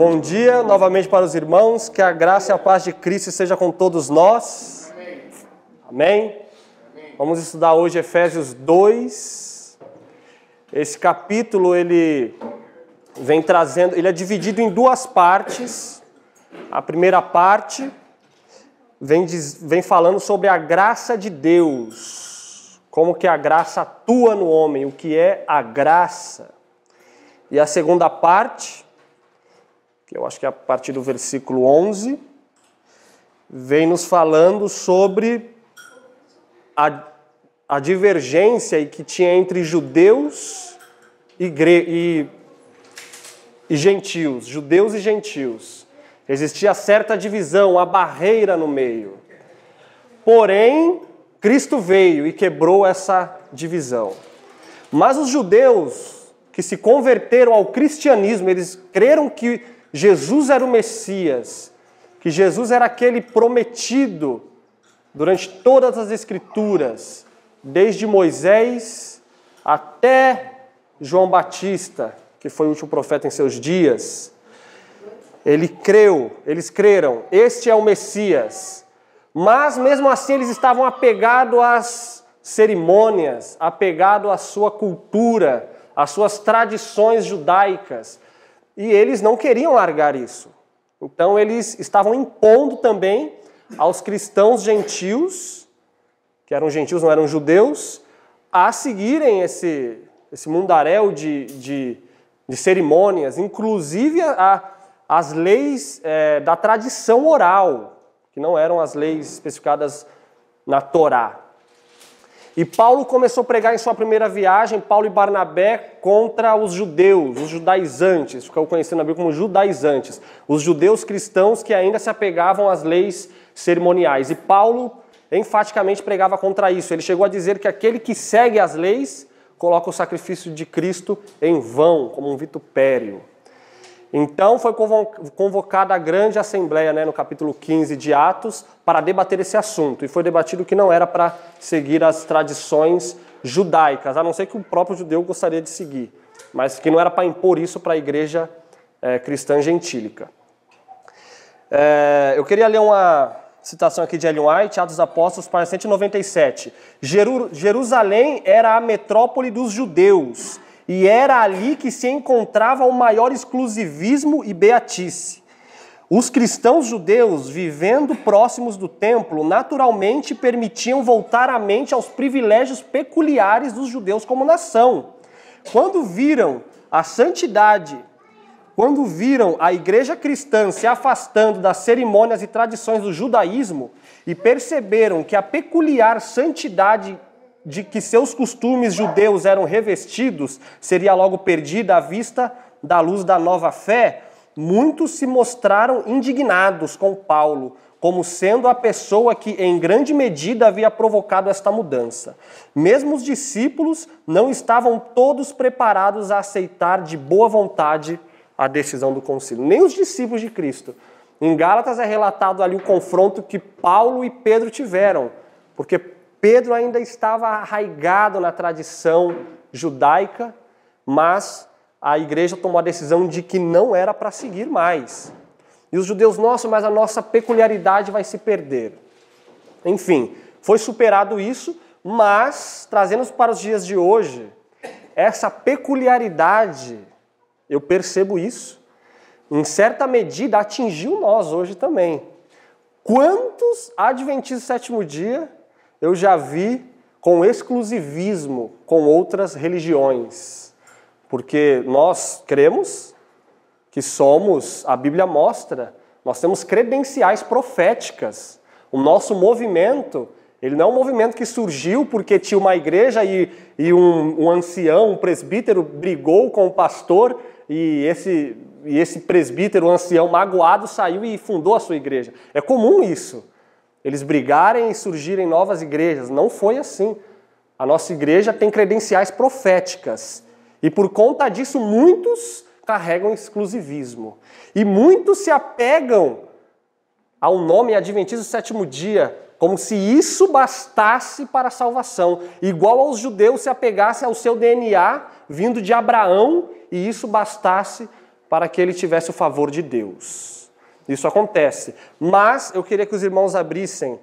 Bom dia novamente para os irmãos, que a graça e a paz de Cristo seja com todos nós. Amém. Amém. Vamos estudar hoje Efésios 2. Esse capítulo ele vem trazendo, ele é dividido em duas partes. A primeira parte vem, vem falando sobre a graça de Deus, como que a graça atua no homem, o que é a graça. E a segunda parte que eu acho que é a partir do versículo 11, vem nos falando sobre a, a divergência que tinha entre judeus e, e, e gentios, judeus e gentios. Existia certa divisão, a barreira no meio. Porém, Cristo veio e quebrou essa divisão. Mas os judeus que se converteram ao cristianismo, eles creram que Jesus era o Messias, que Jesus era aquele prometido durante todas as Escrituras, desde Moisés até João Batista, que foi o último profeta em seus dias. Ele creu, eles creram, este é o Messias. Mas mesmo assim eles estavam apegados às cerimônias, apegados à sua cultura, às suas tradições judaicas e eles não queriam largar isso. Então eles estavam impondo também aos cristãos gentios, que eram gentios, não eram judeus, a seguirem esse, esse mundaréu de, de, de cerimônias, inclusive a, as leis é, da tradição oral, que não eram as leis especificadas na Torá. E Paulo começou a pregar em sua primeira viagem, Paulo e Barnabé, contra os judeus, os judaizantes, ficou conhecido na Bíblia como judaizantes, os judeus cristãos que ainda se apegavam às leis cerimoniais. E Paulo enfaticamente pregava contra isso. Ele chegou a dizer que aquele que segue as leis coloca o sacrifício de Cristo em vão, como um vitupério. Então foi convocada a grande assembleia, né, no capítulo 15 de Atos, para debater esse assunto. E foi debatido que não era para seguir as tradições judaicas, a não ser que o próprio judeu gostaria de seguir, mas que não era para impor isso para a igreja é, cristã gentílica. É, eu queria ler uma citação aqui de Ellen White, Atos dos Apóstolos, página 197. Jerusalém era a metrópole dos judeus e era ali que se encontrava o maior exclusivismo e beatice. Os cristãos judeus, vivendo próximos do templo, naturalmente permitiam voltar a mente aos privilégios peculiares dos judeus como nação. Quando viram a santidade, quando viram a igreja cristã se afastando das cerimônias e tradições do judaísmo e perceberam que a peculiar santidade de que seus costumes judeus eram revestidos seria logo perdida à vista da luz da nova fé, muitos se mostraram indignados com Paulo, como sendo a pessoa que em grande medida havia provocado esta mudança. Mesmo os discípulos não estavam todos preparados a aceitar de boa vontade a decisão do concílio, nem os discípulos de Cristo. Em Gálatas é relatado ali o confronto que Paulo e Pedro tiveram, porque Pedro ainda estava arraigado na tradição judaica, mas a igreja tomou a decisão de que não era para seguir mais. E os judeus, nossa, mas a nossa peculiaridade vai se perder. Enfim, foi superado isso, mas trazendo para os dias de hoje, essa peculiaridade, eu percebo isso, em certa medida atingiu nós hoje também. Quantos adventistas do sétimo dia eu já vi com exclusivismo com outras religiões. Porque nós cremos que somos, a Bíblia mostra, nós temos credenciais proféticas. O nosso movimento, ele não é um movimento que surgiu porque tinha uma igreja e, e um, um ancião, um presbítero, brigou com o pastor e esse, e esse presbítero, um ancião magoado, saiu e fundou a sua igreja. É comum isso eles brigarem e surgirem novas igrejas. Não foi assim. A nossa igreja tem credenciais proféticas. E por conta disso, muitos carregam exclusivismo. E muitos se apegam ao nome Adventista do sétimo dia, como se isso bastasse para a salvação. Igual aos judeus se apegasse ao seu DNA vindo de Abraão e isso bastasse para que ele tivesse o favor de Deus. Isso acontece. Mas eu queria que os irmãos abrissem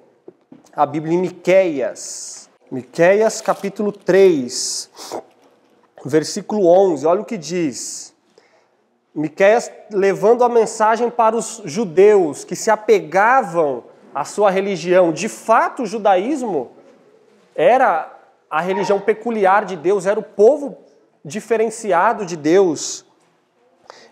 a Bíblia em Miqueias. Miqueias capítulo 3, versículo 11. Olha o que diz. Miqueias levando a mensagem para os judeus que se apegavam à sua religião. De fato, o judaísmo era a religião peculiar de Deus, era o povo diferenciado de Deus.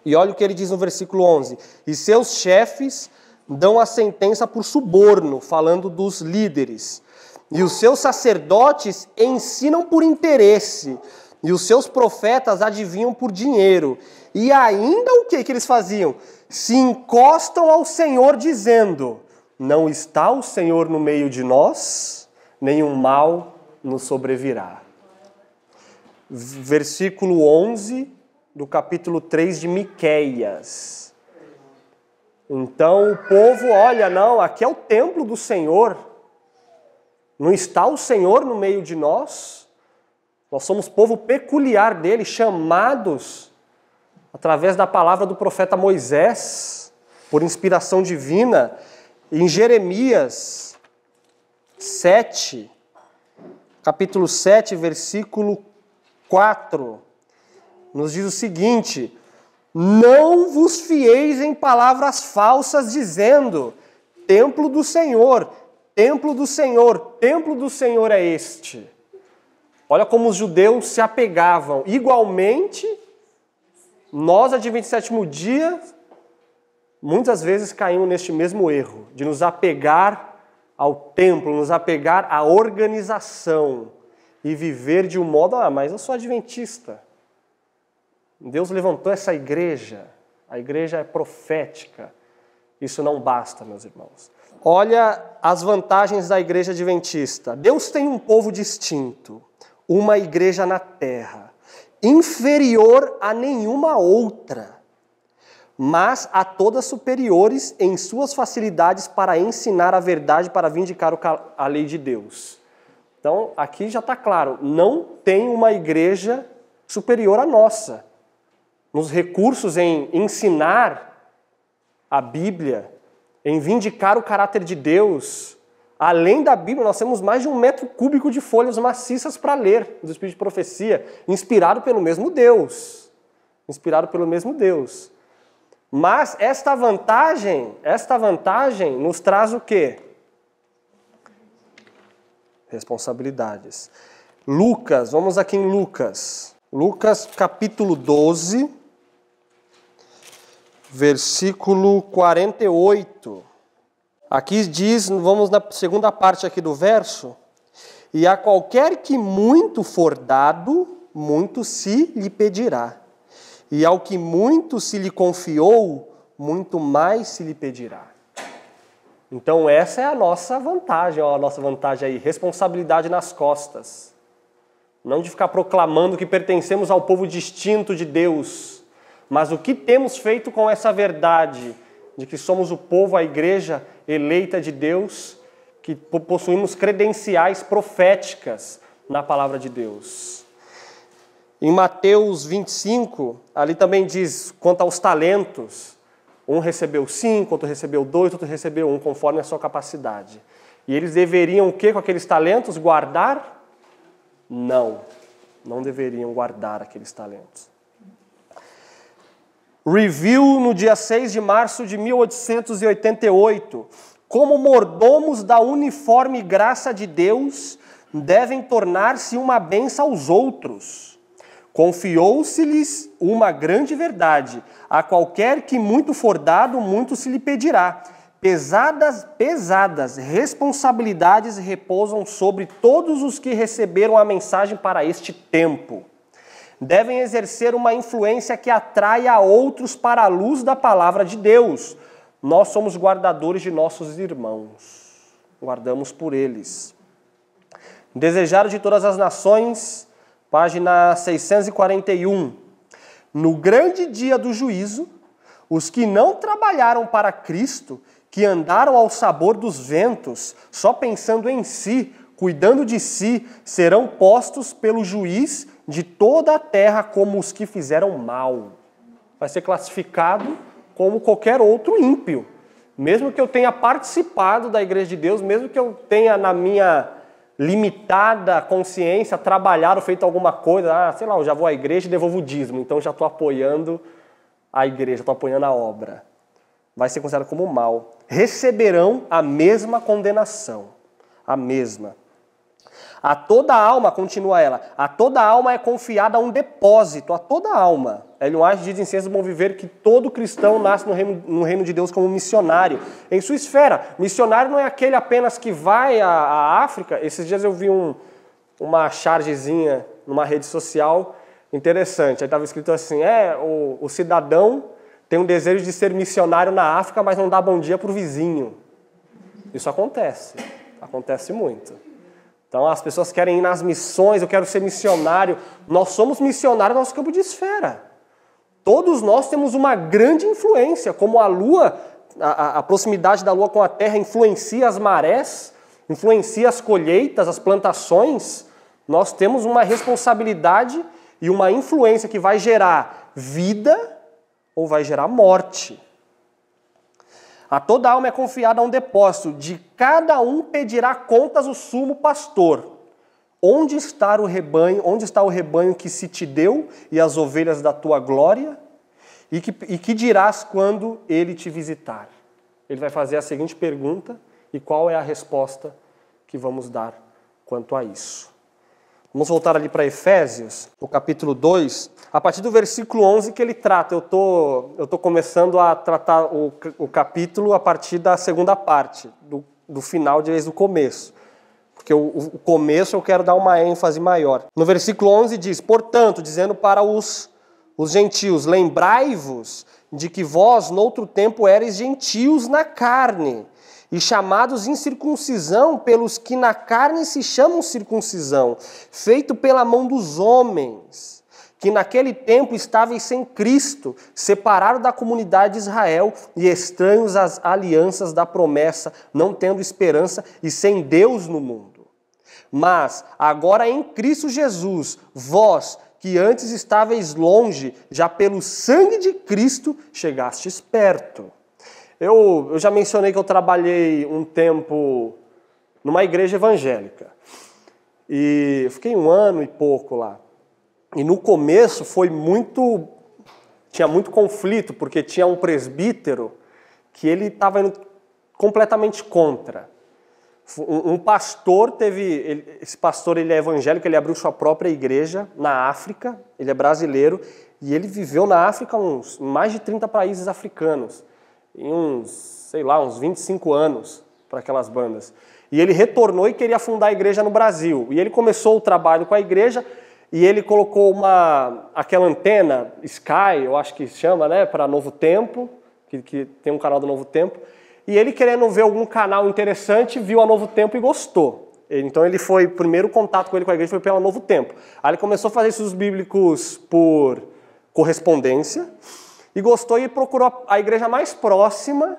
E olha o que ele diz no versículo 11: E seus chefes dão a sentença por suborno, falando dos líderes. E os seus sacerdotes ensinam por interesse, e os seus profetas adivinham por dinheiro. E ainda o que, que eles faziam? Se encostam ao Senhor, dizendo: Não está o Senhor no meio de nós, nenhum mal nos sobrevirá. Versículo 11 do capítulo 3 de Miqueias. Então o povo olha, não, aqui é o templo do Senhor. Não está o Senhor no meio de nós? Nós somos povo peculiar dele, chamados através da palavra do profeta Moisés, por inspiração divina, em Jeremias 7, capítulo 7, versículo 4 nos diz o seguinte: Não vos fieis em palavras falsas, dizendo: Templo do Senhor, templo do Senhor, templo do Senhor é este. Olha como os judeus se apegavam. Igualmente, nós, a de 27 dia, muitas vezes caímos neste mesmo erro, de nos apegar ao templo, nos apegar à organização e viver de um modo, ah, mas eu sou adventista. Deus levantou essa igreja. A igreja é profética. Isso não basta, meus irmãos. Olha as vantagens da igreja adventista. Deus tem um povo distinto, uma igreja na terra, inferior a nenhuma outra, mas a todas superiores em suas facilidades para ensinar a verdade, para vindicar a lei de Deus. Então, aqui já está claro: não tem uma igreja superior à nossa nos recursos em ensinar a Bíblia, em vindicar o caráter de Deus. Além da Bíblia, nós temos mais de um metro cúbico de folhas maciças para ler do Espírito de Profecia, inspirado pelo mesmo Deus. Inspirado pelo mesmo Deus. Mas esta vantagem, esta vantagem nos traz o quê? Responsabilidades. Lucas, vamos aqui em Lucas. Lucas capítulo 12, versículo 48. Aqui diz, vamos na segunda parte aqui do verso, e a qualquer que muito for dado, muito se lhe pedirá. E ao que muito se lhe confiou, muito mais se lhe pedirá. Então essa é a nossa vantagem, ó, a nossa vantagem aí, responsabilidade nas costas. Não de ficar proclamando que pertencemos ao povo distinto de Deus, mas o que temos feito com essa verdade de que somos o povo, a igreja eleita de Deus, que possuímos credenciais proféticas na palavra de Deus? Em Mateus 25, ali também diz quanto aos talentos: um recebeu cinco, outro recebeu dois, outro recebeu um, conforme a sua capacidade. E eles deveriam o que com aqueles talentos? Guardar? Não, não deveriam guardar aqueles talentos. Review no dia 6 de março de 1888. Como mordomos da uniforme graça de Deus, devem tornar-se uma benção aos outros. Confiou-se-lhes uma grande verdade: a qualquer que muito for dado, muito se lhe pedirá. Pesadas, pesadas responsabilidades repousam sobre todos os que receberam a mensagem para este tempo devem exercer uma influência que atraia outros para a luz da palavra de Deus. Nós somos guardadores de nossos irmãos, guardamos por eles. Desejado de todas as nações, página 641. No grande dia do juízo, os que não trabalharam para Cristo, que andaram ao sabor dos ventos, só pensando em si, cuidando de si, serão postos pelo juiz de toda a terra como os que fizeram mal. Vai ser classificado como qualquer outro ímpio. Mesmo que eu tenha participado da igreja de Deus, mesmo que eu tenha na minha limitada consciência trabalhado, feito alguma coisa, ah, sei lá, eu já vou à igreja e devolvo o dízimo, então já estou apoiando a igreja, estou apoiando a obra. Vai ser considerado como mal. Receberão a mesma condenação, a mesma. A toda alma, continua ela, a toda alma é confiada a um depósito, a toda alma. Ellen White diz em Ciências do Bom Viver que todo cristão nasce no reino, no reino, de Deus como missionário. Em sua esfera, missionário não é aquele apenas que vai à, à África. Esses dias eu vi um, uma chargezinha numa rede social interessante. Aí estava escrito assim, é, o, o cidadão tem um desejo de ser missionário na África, mas não dá bom dia para o vizinho. Isso acontece, acontece muito. Então as pessoas querem ir nas missões, eu quero ser missionário. Nós somos missionários no nosso campo de esfera. Todos nós temos uma grande influência, como a Lua, a, a proximidade da Lua com a Terra influencia as marés, influencia as colheitas, as plantações. Nós temos uma responsabilidade e uma influência que vai gerar vida ou vai gerar morte. A toda alma é confiada a um depósito, de cada um pedirá contas o sumo pastor. Onde está o rebanho? Onde está o rebanho que se te deu e as ovelhas da tua glória? E que, e que dirás quando ele te visitar? Ele vai fazer a seguinte pergunta e qual é a resposta que vamos dar quanto a isso. Vamos voltar ali para Efésios, no capítulo 2, a partir do versículo 11 que ele trata. Eu tô, estou tô começando a tratar o, o capítulo a partir da segunda parte, do, do final de vez do começo. Porque o, o começo eu quero dar uma ênfase maior. No versículo 11 diz: Portanto, dizendo para os, os gentios, lembrai-vos de que vós, noutro tempo, eres gentios na carne e chamados incircuncisão pelos que na carne se chamam circuncisão, feito pela mão dos homens, que naquele tempo estavam sem Cristo, separados da comunidade de Israel e estranhos às alianças da promessa, não tendo esperança e sem Deus no mundo. Mas agora em Cristo Jesus, vós que antes estáveis longe, já pelo sangue de Cristo chegastes perto. Eu, eu já mencionei que eu trabalhei um tempo numa igreja evangélica. E eu fiquei um ano e pouco lá. E no começo foi muito. tinha muito conflito, porque tinha um presbítero que ele estava indo completamente contra. Um pastor teve. esse pastor ele é evangélico, ele abriu sua própria igreja na África, ele é brasileiro, e ele viveu na África uns mais de 30 países africanos em uns, sei lá, uns 25 anos para aquelas bandas. E ele retornou e queria fundar a igreja no Brasil. E ele começou o trabalho com a igreja e ele colocou uma aquela antena Sky, eu acho que chama, né, para Novo Tempo, que, que tem um canal do Novo Tempo. E ele querendo ver algum canal interessante, viu a Novo Tempo e gostou. Então ele foi, o primeiro contato com ele com a igreja foi pela Novo Tempo. Aí ele começou a fazer estudos bíblicos por correspondência e gostou e procurou a igreja mais próxima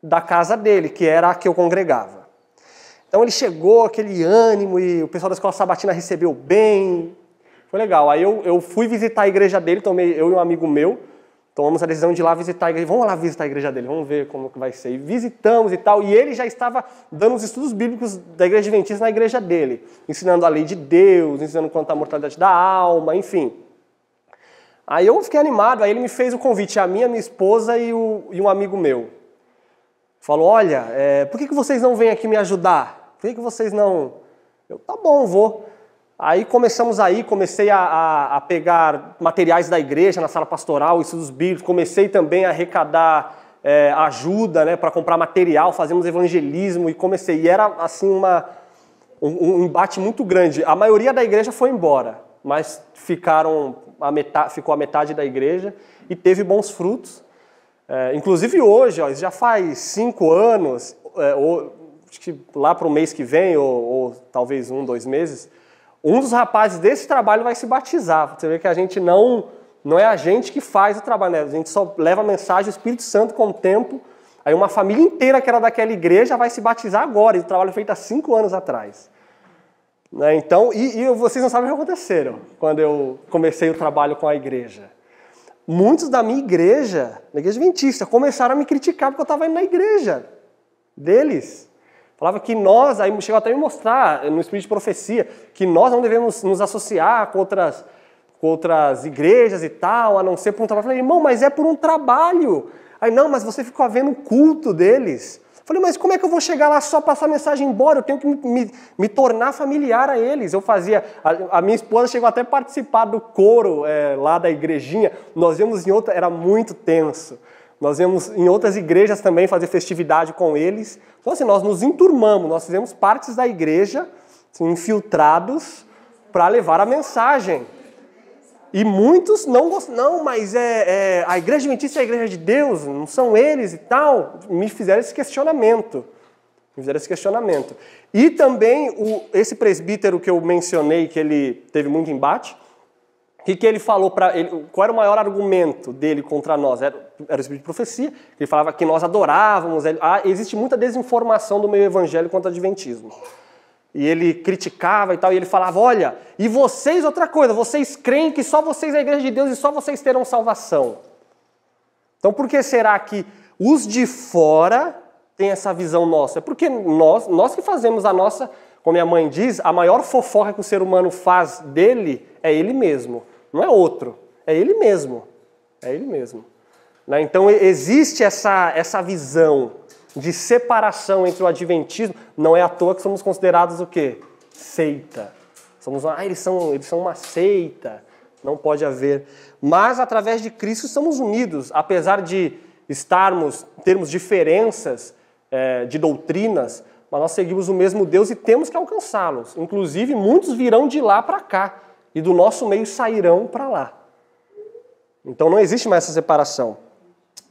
da casa dele, que era a que eu congregava. Então ele chegou, aquele ânimo, e o pessoal da escola sabatina recebeu bem. Foi legal. Aí eu, eu fui visitar a igreja dele, tomei, eu e um amigo meu, tomamos a decisão de ir lá visitar a igreja. Vamos lá visitar a igreja dele, vamos ver como que vai ser. E visitamos e tal, e ele já estava dando os estudos bíblicos da igreja adventista na igreja dele, ensinando a lei de Deus, ensinando quanto à mortalidade da alma, enfim. Aí eu fiquei animado, aí ele me fez o convite, a minha, minha esposa e, o, e um amigo meu. Falou, olha, é, por que, que vocês não vêm aqui me ajudar? Por que, que vocês não... Eu, tá bom, vou. Aí começamos aí, comecei a, a, a, pegar materiais da igreja na sala pastoral, estudos bíblicos, comecei também a arrecadar é, ajuda né, para comprar material, fazemos evangelismo e comecei. E era assim uma, um, um, embate muito grande. A maioria da igreja foi embora, mas ficaram a metade, ficou a metade da igreja e teve bons frutos. É, inclusive hoje, ó, já faz cinco anos, é, ou, acho que lá para o mês que vem, ou, ou, talvez um, dois meses, um dos rapazes desse trabalho vai se batizar. Você vê que a gente não, não é a gente que faz o trabalho, né? a gente só leva a mensagem, do Espírito Santo com o tempo. Aí uma família inteira que era daquela igreja vai se batizar agora, e o é trabalho feito há cinco anos atrás. Né? Então, e, e, vocês não sabem o que aconteceram quando eu comecei o trabalho com a igreja. Muitos da minha igreja, na igreja adventista, começaram a me criticar porque eu estava indo na igreja deles. Falava que nós, aí chegou até a me mostrar no Espírito de Profecia, que nós não devemos nos associar com outras, com outras igrejas e tal, a não ser por um trabalho. Eu falei, irmão, mas é por um trabalho. Aí, não, mas você ficou vendo o culto deles. Falei, mas como é que eu vou chegar lá só passar a mensagem embora? Eu tenho que me, me, me tornar familiar a eles. Eu fazia. A, a, minha esposa chegou até a participar do coro é, lá da igrejinha. Nós íamos em outra. Era muito tenso. Nós íamos em outras igrejas também fazer festividade com eles. Então, assim, nós nos enturmamos, nós fizemos partes da igreja, assim, infiltrados, para levar a mensagem. E muitos não gostam, não, mas é, é, a igreja adventista é a igreja de Deus, não são eles e tal. Me fizeram esse questionamento. Me fizeram esse questionamento. E também o, esse presbítero que eu mencionei, que ele teve muito embate, o que, ele falou para ele? Qual era o maior argumento dele contra nós? Era, era o espírito de profecia. Ele falava que nós adorávamos. Ele, ah, existe muita desinformação do meio evangélico contra o adventismo. E ele criticava e tal, e ele falava: Olha, e vocês, outra coisa, vocês creem que só vocês é a igreja de Deus e só vocês terão salvação. Então por que será que os de fora têm essa visão nossa? É porque nós, nós que fazemos a nossa, como minha mãe diz, a maior fofoca que o ser humano faz dele é ele mesmo, não é outro, é ele mesmo. É ele mesmo. Né? Então existe essa, essa visão de separação entre o adventismo, não é à toa que somos considerados o quê? Seita. Somos, ah, eles são, eles são uma seita. Não pode haver. Mas através de Cristo somos unidos, apesar de estarmos, termos diferenças é, de doutrinas, mas nós seguimos o mesmo Deus e temos que alcançá-los. Inclusive, muitos virão de lá para cá e do nosso meio sairão para lá. Então não existe mais essa separação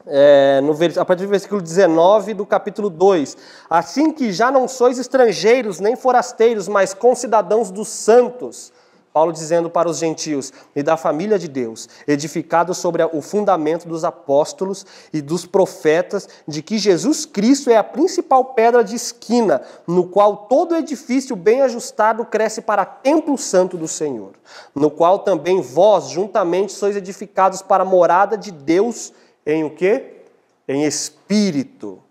é, no, a partir do versículo 19 do capítulo 2: Assim que já não sois estrangeiros nem forasteiros, mas concidadãos dos santos. Paulo dizendo para os gentios e da família de Deus, edificado sobre o fundamento dos apóstolos e dos profetas, de que Jesus Cristo é a principal pedra de esquina, no qual todo edifício bem ajustado cresce para templo santo do Senhor, no qual também vós juntamente sois edificados para morada de Deus em o que, Em espírito.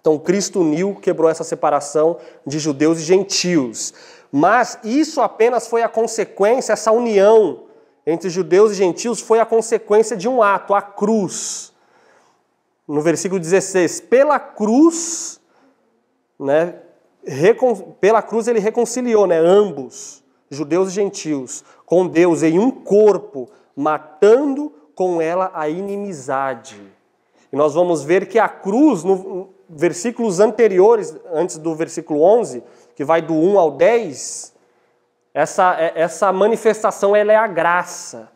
Então Cristo uniu, quebrou essa separação de judeus e gentios. Mas isso apenas foi a consequência, essa união entre judeus e gentios foi a consequência de um ato, a cruz. No versículo 16, pela cruz, né, pela cruz ele reconciliou né, ambos, judeus e gentios, com Deus em um corpo, matando com ela a inimizade. E nós vamos ver que a cruz, no versículos anteriores, antes do versículo 11, que vai do 1 ao 10, essa, é, essa manifestação ela é a graça.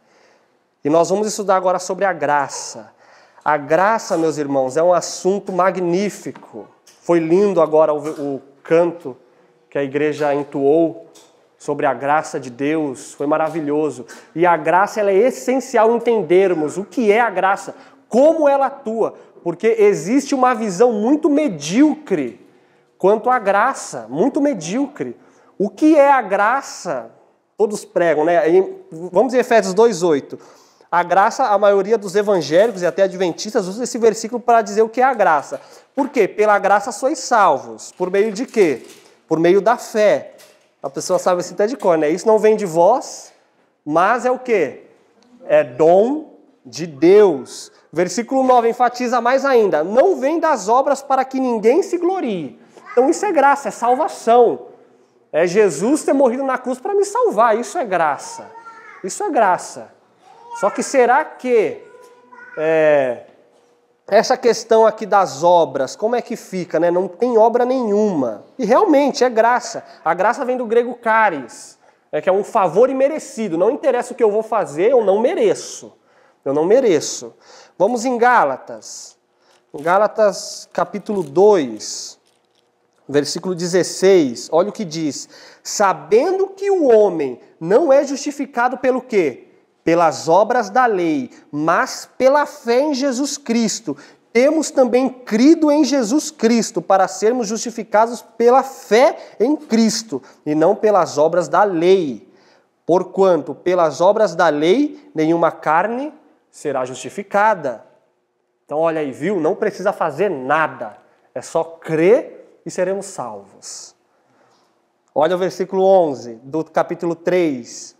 E nós vamos estudar agora sobre a graça. A graça, meus irmãos, é um assunto magnífico. Foi lindo agora o, o canto que a igreja entoou sobre a graça de Deus, foi maravilhoso. E a graça ela é essencial entendermos o que é a graça, como ela atua, porque existe uma visão muito medíocre quanto à graça, muito medíocre. O que é a graça? Todos pregam, né? Vamos em Efésios 2:8. A graça, a maioria dos evangélicos e até adventistas usa esse versículo para dizer o que é a graça. Por quê? Pela graça sois salvos. Por meio de quê? Por meio da fé. A pessoa sabe assim até de cor, né? Isso não vem de vós, mas é o quê? É dom de Deus. Versículo 9 enfatiza mais ainda: não vem das obras para que ninguém se glorie. Então isso é graça, é salvação. É Jesus ter morrido na cruz para me salvar, isso é graça. Isso é graça. Só que será que é, essa questão aqui das obras, como é que fica, né? Não tem obra nenhuma. E realmente é graça. A graça vem do grego caris, é que é um favor imerecido. Não interessa o que eu vou fazer, eu não mereço. Eu não mereço. Vamos em Gálatas. Gálatas capítulo 2, versículo 16. Olha o que diz: sabendo que o homem não é justificado pelo quê? pelas obras da lei, mas pela fé em Jesus Cristo. Temos também crido em Jesus Cristo para sermos justificados pela fé em Cristo e não pelas obras da lei. Porquanto, pelas obras da lei, nenhuma carne será justificada. Então, olha aí, viu? Não precisa fazer nada, é só crer e seremos salvos. Olha o versículo 11 do capítulo 3.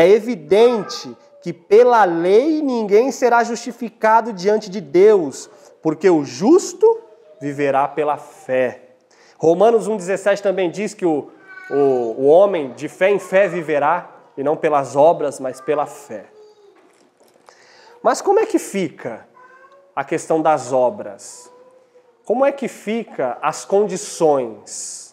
É evidente que pela lei ninguém será justificado diante de Deus, porque o justo viverá pela fé. Romanos 1,17 também diz que o, o, o homem de fé em fé viverá, e não pelas obras, mas pela fé. Mas como é que fica a questão das obras? Como é que fica as condições?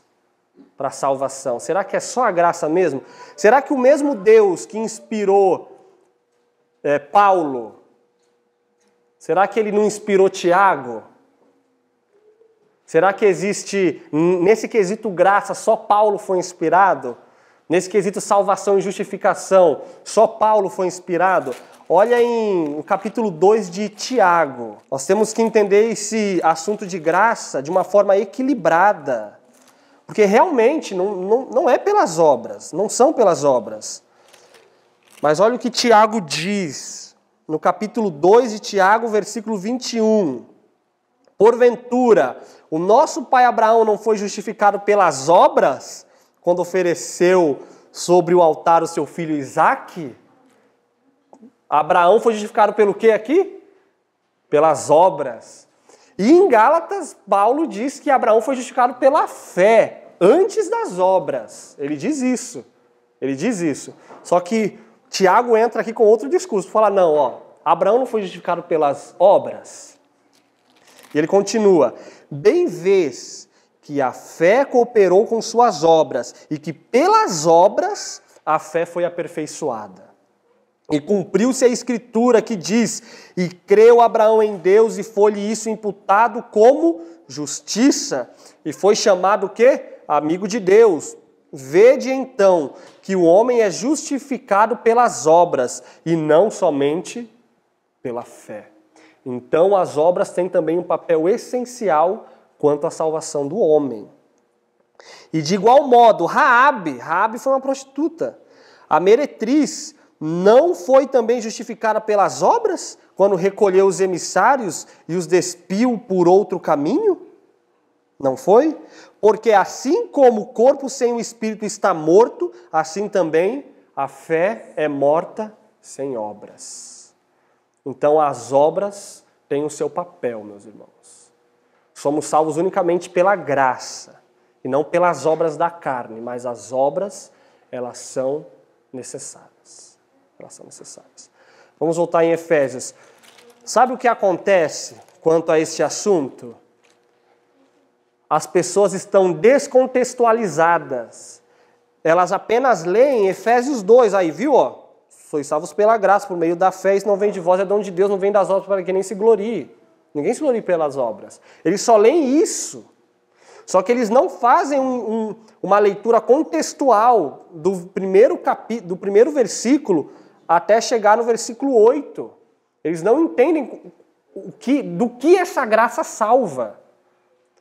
para a salvação? Será que é só a graça mesmo? Será que o mesmo Deus que inspirou é, Paulo, será que ele não inspirou Tiago? Será que existe, nesse quesito graça, só Paulo foi inspirado? Nesse quesito salvação e justificação, só Paulo foi inspirado? Olha em o capítulo 2 de Tiago. Nós temos que entender esse assunto de graça de uma forma equilibrada. Porque realmente não, não, não é pelas obras, não são pelas obras. Mas olha o que Tiago diz, no capítulo 2 de Tiago, versículo 21. Porventura, o nosso pai Abraão não foi justificado pelas obras quando ofereceu sobre o altar o seu filho Isaque? Abraão foi justificado pelo que aqui? Pelas obras. E em Gálatas, Paulo diz que Abraão foi justificado pela fé, antes das obras. Ele diz isso. Ele diz isso. Só que Tiago entra aqui com outro discurso, fala: não, ó, Abraão não foi justificado pelas obras. E ele continua: bem vês que a fé cooperou com suas obras, e que pelas obras a fé foi aperfeiçoada. E cumpriu-se a escritura que diz: E creu Abraão em Deus e foi-lhe isso imputado como justiça, e foi chamado que amigo de Deus. Vede então que o homem é justificado pelas obras e não somente pela fé. Então as obras têm também um papel essencial quanto à salvação do homem. E de igual modo, Raabe, Raabe foi uma prostituta, a meretriz, não foi também justificada pelas obras, quando recolheu os emissários e os despiu por outro caminho? Não foi? Porque assim como o corpo sem o espírito está morto, assim também a fé é morta sem obras. Então as obras têm o seu papel, meus irmãos. Somos salvos unicamente pela graça e não pelas obras da carne, mas as obras, elas são necessárias. Elas são necessárias. Vamos voltar em Efésios. Sabe o que acontece quanto a este assunto? As pessoas estão descontextualizadas. Elas apenas leem Efésios 2 aí, viu? Ó, sois salvos pela graça, por meio da fé, isso não vem de vós, é dom de Deus, não vem das obras para que nem se glorie. Ninguém se glorie pelas obras. Eles só leem isso. Só que eles não fazem um, um, uma leitura contextual do primeiro, capi, do primeiro versículo até chegar no versículo 8. Eles não entendem o que, do que essa graça salva.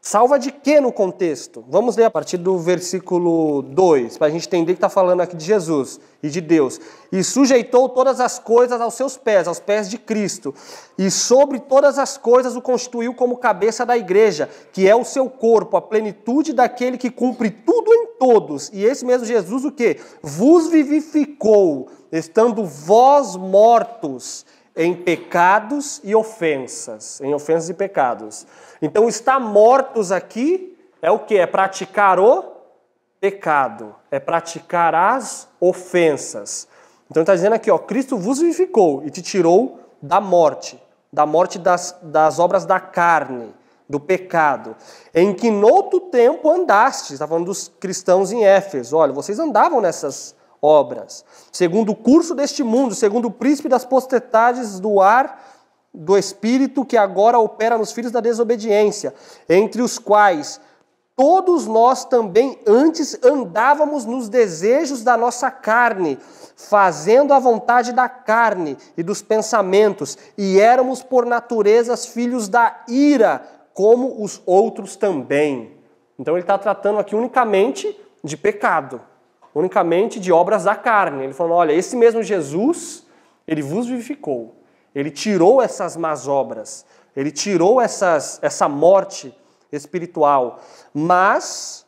Salva de quê no contexto? Vamos ler a partir do versículo 2, para a gente entender que está falando aqui de Jesus e de Deus. E sujeitou todas as coisas aos seus pés, aos pés de Cristo. E sobre todas as coisas o constituiu como cabeça da igreja, que é o seu corpo, a plenitude daquele que cumpre tudo em todos. E esse mesmo Jesus, o que? Vos vivificou estando vós mortos em pecados e ofensas, em ofensas e pecados. Então, estar mortos aqui é o que? É praticar o pecado, é praticar as ofensas. Então, está dizendo aqui, ó, Cristo vos vivificou e te tirou da morte, da morte das, das obras da carne, do pecado, em que noutro tempo andastes, está falando dos cristãos em Éfeso, olha, vocês andavam nessas obras. Segundo o curso deste mundo, segundo o príncipe das potestades do ar, do espírito que agora opera nos filhos da desobediência, entre os quais todos nós também antes andávamos nos desejos da nossa carne, fazendo a vontade da carne e dos pensamentos, e éramos por naturezas filhos da ira, como os outros também. Então ele está tratando aqui unicamente de pecado unicamente de obras da carne. Ele falou: olha, esse mesmo Jesus, ele vos vivificou. Ele tirou essas más obras, ele tirou essas, essa morte espiritual. Mas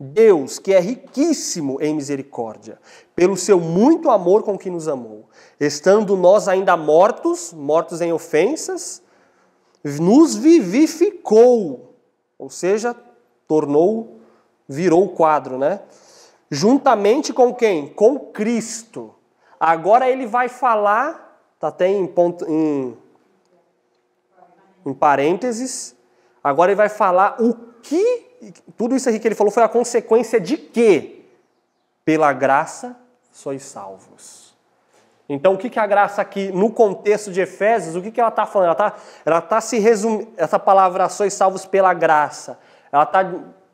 Deus, que é riquíssimo em misericórdia, pelo seu muito amor com que nos amou, estando nós ainda mortos, mortos em ofensas, nos vivificou, ou seja, tornou, virou o quadro, né? Juntamente com quem? Com Cristo. Agora ele vai falar, está até em, ponto, em, em parênteses, agora ele vai falar o que, tudo isso aqui que ele falou foi a consequência de quê? Pela graça sois salvos. Então, o que, que a graça aqui, no contexto de Efésios, o que, que ela está falando? Ela está ela tá se resumindo, essa palavra sois salvos pela graça, ela está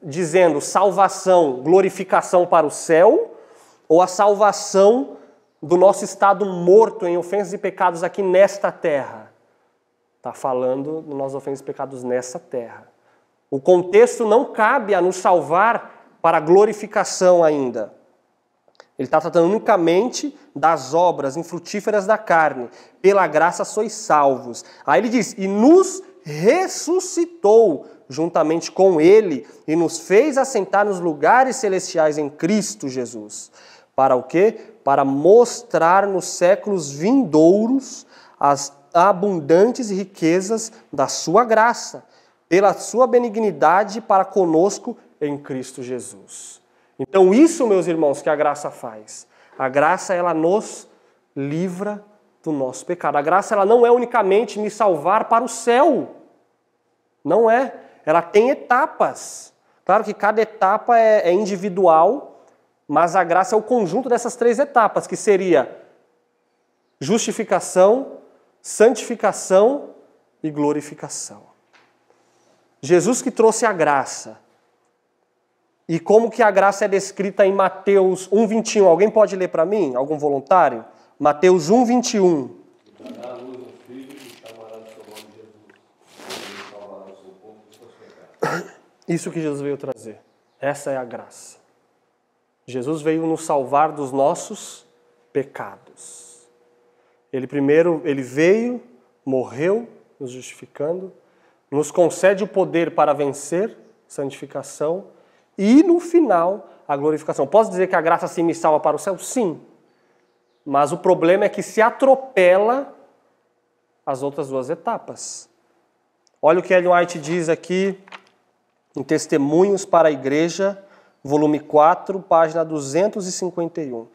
dizendo salvação, glorificação para o céu, ou a salvação do nosso estado morto em ofensas e pecados aqui nesta terra. Está falando de nossas ofensas e pecados nessa terra. O contexto não cabe a nos salvar para glorificação ainda. Ele está tratando unicamente das obras infrutíferas da carne. Pela graça sois salvos. Aí ele diz: e nos ressuscitou juntamente com Ele e nos fez assentar nos lugares celestiais em Cristo Jesus. Para o quê? Para mostrar nos séculos vindouros as abundantes riquezas da Sua graça, pela Sua benignidade para conosco em Cristo Jesus. Então, isso, meus irmãos, que a graça faz. A graça, ela nos livra do nosso pecado. A graça, ela não é unicamente me salvar para o céu. Não é. Ela tem etapas. Claro que cada etapa é, é individual, mas a graça é o conjunto dessas três etapas, que seria justificação, santificação e glorificação. Jesus que trouxe a graça. E como que a graça é descrita em Mateus 1:21? Alguém pode ler para mim? Algum voluntário? Mateus 1:21. Isso que Jesus veio trazer. Essa é a graça. Jesus veio nos salvar dos nossos pecados. Ele primeiro, ele veio, morreu, nos justificando, nos concede o poder para vencer santificação e no final a glorificação. Posso dizer que a graça sim me salva para o céu? Sim. Mas o problema é que se atropela as outras duas etapas. Olha o que Ellen White diz aqui em Testemunhos para a Igreja, volume 4, página 251.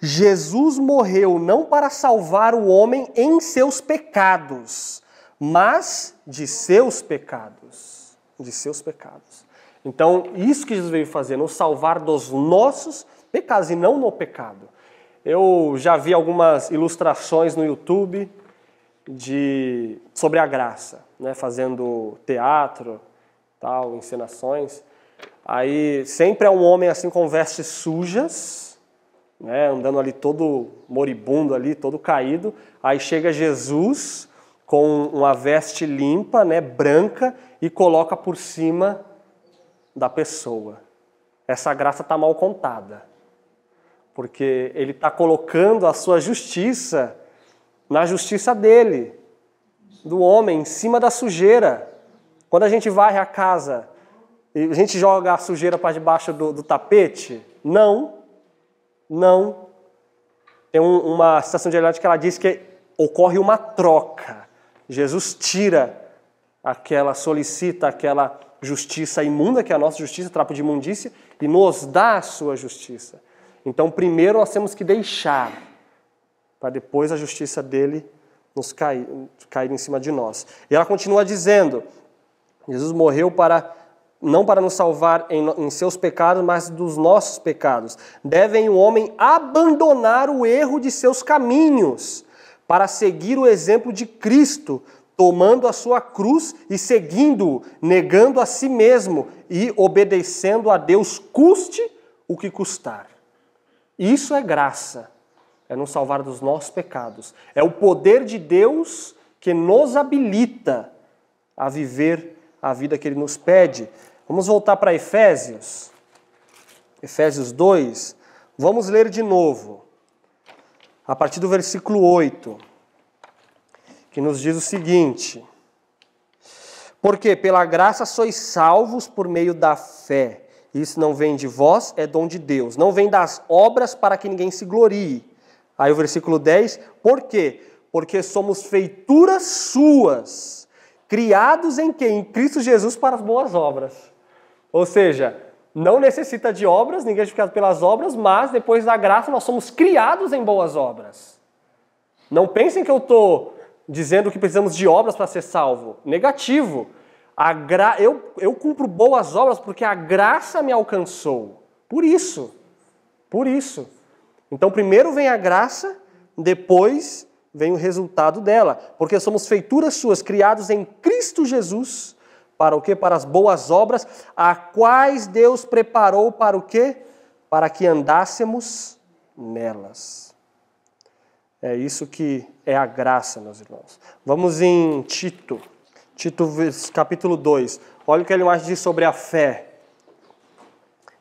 Jesus morreu não para salvar o homem em seus pecados, mas de seus pecados. De seus pecados. Então, isso que Jesus veio fazer, nos salvar dos nossos pecados e não no pecado. Eu já vi algumas ilustrações no YouTube de sobre a graça, né, fazendo teatro, tal, encenações. Aí sempre é um homem assim com vestes sujas, né, andando ali todo moribundo ali, todo caído. Aí chega Jesus com uma veste limpa, né, branca e coloca por cima da pessoa. Essa graça está mal contada, porque ele está colocando a sua justiça na justiça dele, do homem, em cima da sujeira. Quando a gente varre a casa, a gente joga a sujeira para debaixo do, do tapete? Não, não. Tem um, uma citação de Eliot que ela diz que ocorre uma troca. Jesus tira aquela, solicita aquela justiça imunda, que é a nossa justiça, trapo de imundícia, e nos dá a sua justiça. Então, primeiro nós temos que deixar, para depois a justiça dele nos cair, cair em cima de nós. E ela continua dizendo: Jesus morreu para não para nos salvar em, em, seus pecados, mas dos nossos pecados. Devem o homem abandonar o erro de seus caminhos para seguir o exemplo de Cristo, tomando a sua cruz e seguindo-o, negando a si mesmo e obedecendo a Deus, custe o que custar. Isso é graça, é nos salvar dos nossos pecados. É o poder de Deus que nos habilita a viver a vida que ele nos pede. Vamos voltar para Efésios, Efésios 2, vamos ler de novo, a partir do versículo 8, que nos diz o seguinte: Porque pela graça sois salvos por meio da fé. Isso não vem de vós, é dom de Deus. Não vem das obras para que ninguém se glorie. Aí o versículo 10, por quê? Porque somos feituras suas criados em quem? Em Cristo Jesus para as boas obras. Ou seja, não necessita de obras, ninguém é justificado pelas obras, mas depois da graça nós somos criados em boas obras. Não pensem que eu estou dizendo que precisamos de obras para ser salvo. Negativo. A gra... eu, eu cumpro boas obras porque a graça me alcançou. Por isso. Por isso. Então, primeiro vem a graça, depois vem o resultado dela, porque somos feituras suas, criados em Cristo Jesus, para o que? Para as boas obras, a quais Deus preparou para o quê? Para que andássemos nelas. É isso que é a graça, meus irmãos. Vamos em Tito, Tito capítulo 2. Olha o que ele mais diz sobre a fé.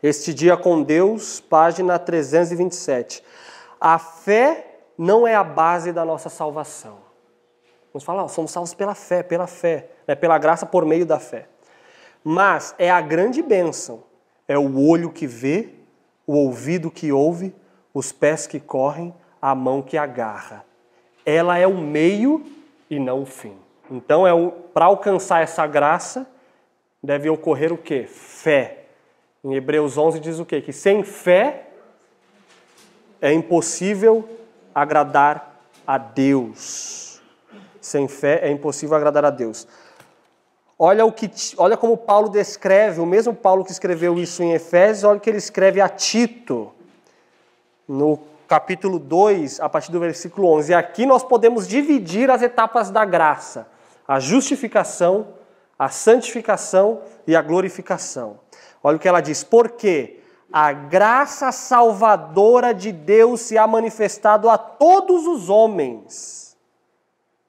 Este dia com Deus, página 327. A fé não é a base da nossa salvação. Vamos falar, somos salvos pela fé, pela fé, né? pela graça por meio da fé. Mas é a grande bênção, é o olho que vê, o ouvido que ouve, os pés que correm, a mão que agarra. Ela é o meio e não o fim. Então, é para alcançar essa graça, deve ocorrer o quê? Fé. Em Hebreus 11 diz o quê? Que sem fé é impossível agradar a Deus. Sem fé é impossível agradar a Deus. Olha, o que, olha como Paulo descreve, o mesmo Paulo que escreveu isso em Efésios, olha o que ele escreve a Tito, no capítulo 2, a partir do versículo 11. E aqui nós podemos dividir as etapas da graça: a justificação, a santificação e a glorificação. Olha o que ela diz: porque a graça salvadora de Deus se há manifestado a todos os homens.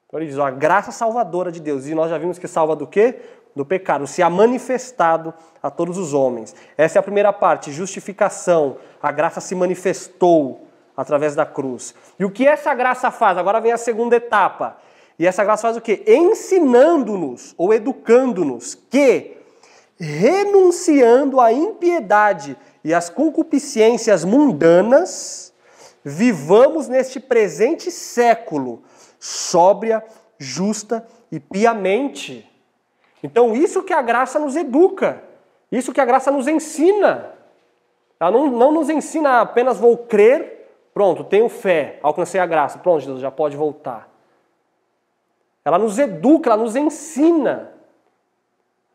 Então ele diz, ó, a graça salvadora de Deus. E nós já vimos que salva do quê? Do pecado. Se há manifestado a todos os homens. Essa é a primeira parte, justificação. A graça se manifestou através da cruz. E o que essa graça faz? Agora vem a segunda etapa. E essa graça faz o quê? Ensinando-nos ou educando-nos que, renunciando à impiedade, e as concupiscências mundanas, vivamos neste presente século, sóbria, justa e piamente. Então, isso que a graça nos educa, isso que a graça nos ensina. Ela não, não nos ensina apenas vou crer, pronto, tenho fé, alcancei a graça, pronto, Jesus, já pode voltar. Ela nos educa, ela nos ensina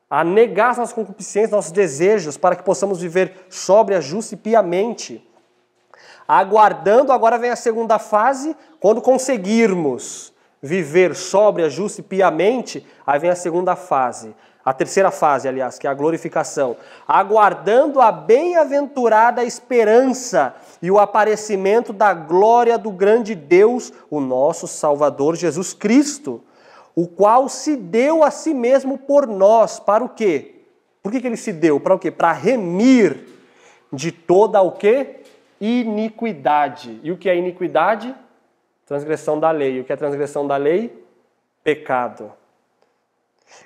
a negar as nossas concupiscências, nossos desejos, para que possamos viver sóbria, justa e piamente. Aguardando, agora vem a segunda fase, quando conseguirmos viver sóbria, justa e piamente, aí vem a segunda fase, a terceira fase, aliás, que é a glorificação. Aguardando a bem-aventurada esperança e o aparecimento da glória do grande Deus, o nosso Salvador Jesus Cristo o qual se deu a si mesmo por nós, para o quê? Por que, que ele se deu? Para o quê? Para remir de toda o quê? Iniquidade. E o que é iniquidade? Transgressão da lei. E o que é transgressão da lei? Pecado.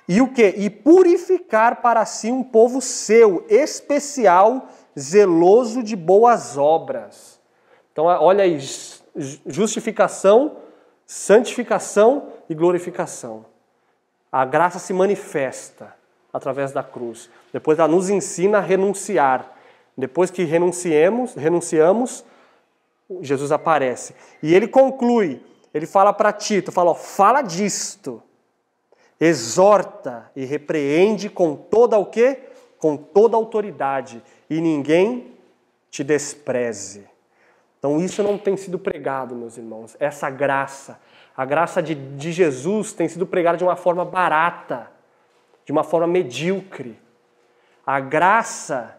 E o que? E purificar para si um povo seu, especial, zeloso de boas obras. Então, olha aí, justificação, santificação, e glorificação. A graça se manifesta através da cruz. Depois ela nos ensina a renunciar. Depois que renunciemos, renunciamos, Jesus aparece. E ele conclui, ele fala para Tito, fala, ó, fala disto. Exorta e repreende com toda o quê? Com toda autoridade, e ninguém te despreze. Então isso não tem sido pregado, meus irmãos. Essa graça, a graça de, de Jesus tem sido pregada de uma forma barata, de uma forma medíocre. A graça,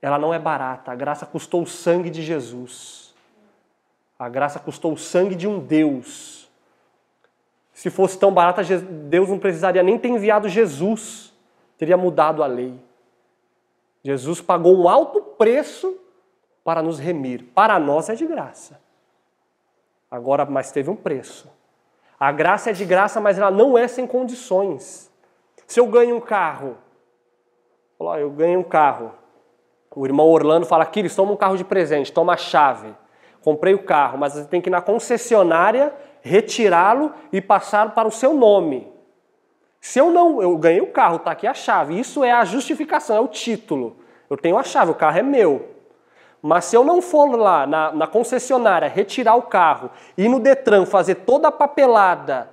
ela não é barata. A graça custou o sangue de Jesus. A graça custou o sangue de um Deus. Se fosse tão barata, Deus não precisaria nem ter enviado Jesus, teria mudado a lei. Jesus pagou um alto preço para nos remir. Para nós é de graça. Agora, mas teve um preço. A graça é de graça, mas ela não é sem condições. Se eu ganho um carro, eu ganho um carro. O irmão Orlando fala, Kiris, toma um carro de presente, toma a chave. Comprei o carro, mas você tem que ir na concessionária, retirá-lo e passar para o seu nome. Se eu não, eu ganhei o carro, está aqui a chave. Isso é a justificação, é o título. Eu tenho a chave, o carro é meu. Mas se eu não for lá na, na concessionária retirar o carro e no Detran fazer toda a papelada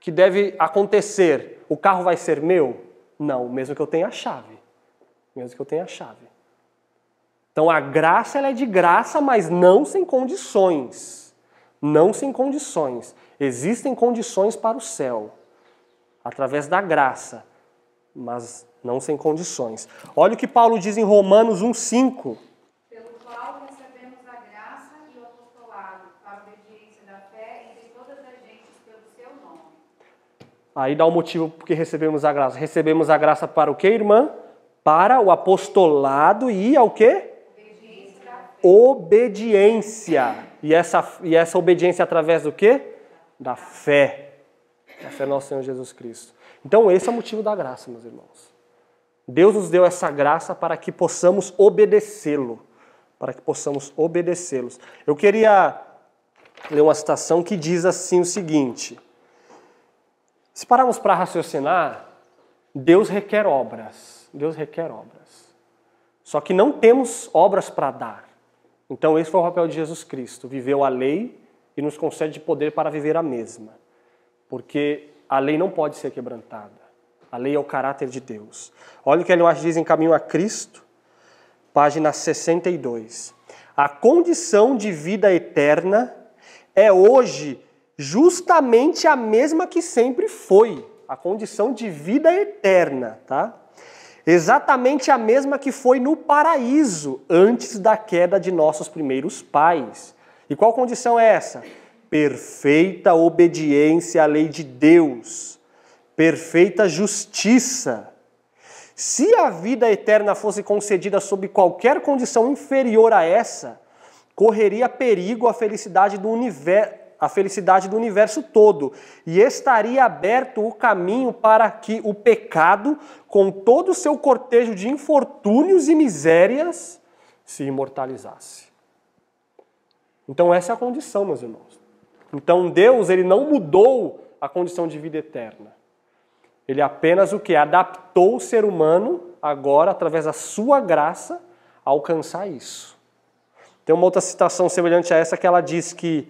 que deve acontecer, o carro vai ser meu? Não, mesmo que eu tenha a chave. Mesmo que eu tenha a chave. Então a graça ela é de graça, mas não sem condições. Não sem condições. Existem condições para o céu através da graça, mas não sem condições. Olha o que Paulo diz em Romanos 1:5. Aí dá o um motivo porque recebemos a graça. Recebemos a graça para o que, irmã? Para o apostolado e ao que? Obediência. E essa, e essa obediência através do quê? Da fé. Da fé no Senhor Jesus Cristo. Então esse é o motivo da graça, meus irmãos. Deus nos deu essa graça para que possamos obedecê-lo. Para que possamos obedecê-los. Eu queria ler uma citação que diz assim o seguinte... Se pararmos para raciocinar, Deus requer obras. Deus requer obras. Só que não temos obras para dar. Então, esse foi o papel de Jesus Cristo. Viveu a lei e nos concede poder para viver a mesma. Porque a lei não pode ser quebrantada. A lei é o caráter de Deus. Olha o que Ellen White diz em Caminho a Cristo, página 62. A condição de vida eterna é hoje justamente a mesma que sempre foi, a condição de vida eterna, tá? Exatamente a mesma que foi no paraíso antes da queda de nossos primeiros pais. E qual condição é essa? Perfeita obediência à lei de Deus, perfeita justiça. Se a vida eterna fosse concedida sob qualquer condição inferior a essa, correria perigo a felicidade do universo a felicidade do universo todo, e estaria aberto o caminho para que o pecado, com todo o seu cortejo de infortúnios e misérias, se imortalizasse. Então essa é a condição, meus irmãos. Então Deus, ele não mudou a condição de vida eterna. Ele apenas o que adaptou o ser humano agora através da sua graça a alcançar isso. Tem uma outra citação semelhante a essa que ela diz que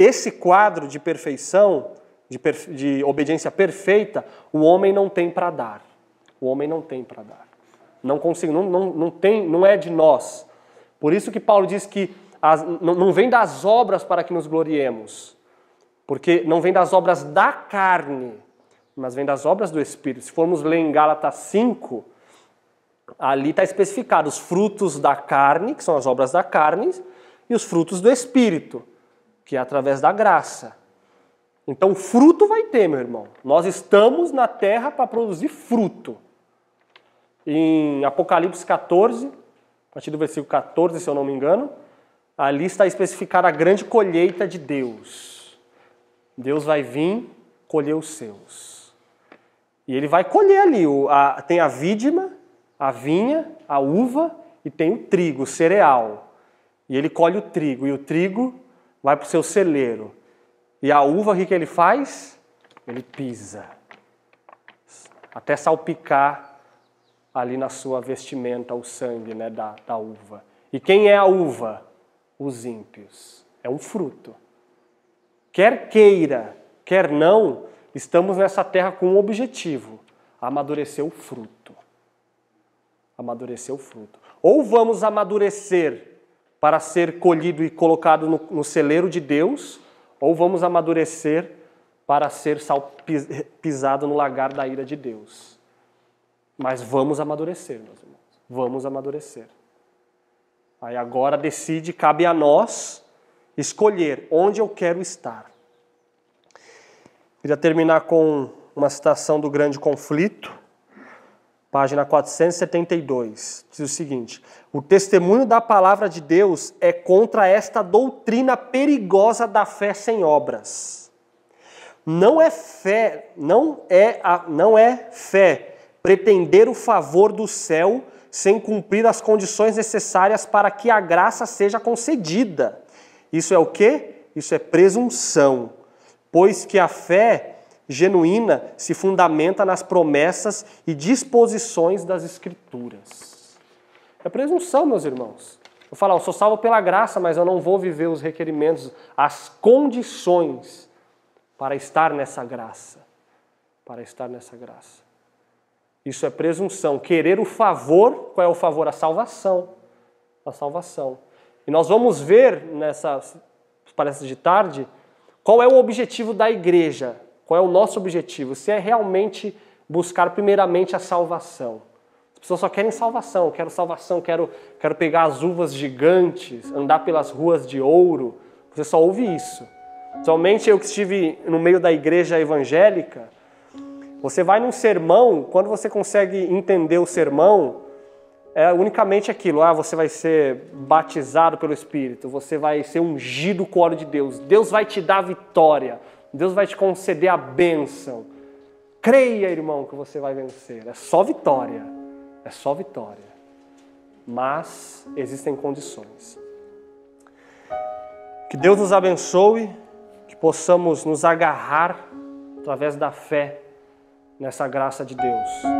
esse quadro de perfeição, de, perfe... de obediência perfeita, o homem não tem para dar. O homem não tem para dar. Não consigo, não, não, não, tem, não é de nós. Por isso que Paulo diz que as, não, não vem das obras para que nos gloriemos, porque não vem das obras da carne, mas vem das obras do Espírito. Se formos ler em Gálatas 5, ali está especificado os frutos da carne, que são as obras da carne, e os frutos do Espírito que é através da graça. Então, fruto vai ter, meu irmão. Nós estamos na terra para produzir fruto. Em Apocalipse 14, a partir do versículo 14, se eu não me engano, ali está especificada a grande colheita de Deus. Deus vai vir colher os seus. E ele vai colher ali. A, tem a vídima, a vinha, a uva e tem o trigo, o cereal. E ele colhe o trigo. E o trigo vai para o seu celeiro. E a uva, o que, que ele faz? Ele pisa, até salpicar ali na sua vestimenta o sangue né, da, da uva. E quem é a uva? Os ímpios. É um fruto. Quer queira, quer não, estamos nessa terra com um objetivo: amadurecer o fruto. Amadurecer o fruto. Ou vamos amadurecer para ser colhido e colocado no, no celeiro de Deus, ou vamos amadurecer para ser pisado no lagar da ira de Deus. Mas vamos amadurecer, meus irmãos. Vamos amadurecer. Aí agora decide, cabe a nós escolher onde eu quero estar. Queria terminar com uma citação do grande conflito, página 472, diz o seguinte: O testemunho da palavra de Deus é contra esta doutrina perigosa da fé sem obras. Não é fé, não é, a, não é fé pretender o favor do céu sem cumprir as condições necessárias para que a graça seja concedida. Isso é o quê? Isso é presunção. Pois que a fé genuína se fundamenta nas promessas e disposições das Escrituras. É presunção, meus irmãos. Eu falo, eu sou salvo pela graça, mas eu não vou viver os requerimentos, as condições para estar nessa graça. Para estar nessa graça. Isso é presunção. Querer o favor, qual é o favor? A salvação. A salvação. E nós vamos ver nessa palestra de tarde qual é o objetivo da igreja qual é o nosso objetivo? Se é realmente buscar primeiramente a salvação. As pessoas só querem salvação, quero salvação, quero, quero pegar as uvas gigantes, andar pelas ruas de ouro. Você só ouve isso. Somente eu que estive no meio da igreja evangélica, você vai num sermão, quando você consegue entender o sermão, é unicamente aquilo: ah, você vai ser batizado pelo Espírito, você vai ser ungido com o óleo de Deus, Deus vai te dar vitória, Deus vai te conceder a bênção. Creia, irmão, que você vai vencer. É só vitória. É só vitória. Mas existem condições. Que Deus nos abençoe, que possamos nos agarrar através da fé nessa graça de Deus.